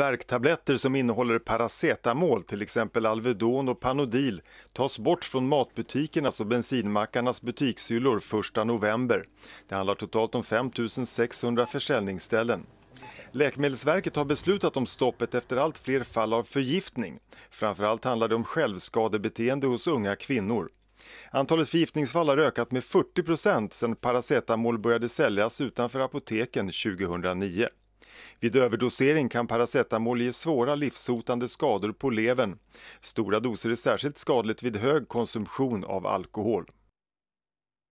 Värktabletter som innehåller paracetamol, till exempel Alvedon och Panodil, tas bort från matbutikernas och bensinmackarnas butikshyllor 1 november. Det handlar totalt om 5 600 försäljningsställen. Läkemedelsverket har beslutat om stoppet efter allt fler fall av förgiftning. Framförallt handlar det om självskadebeteende hos unga kvinnor. Antalet förgiftningsfall har ökat med 40 procent sedan paracetamol började säljas utanför apoteken 2009. Vid överdosering kan paracetamol ge svåra livshotande skador på levern. Stora doser är särskilt skadligt vid hög konsumtion av alkohol.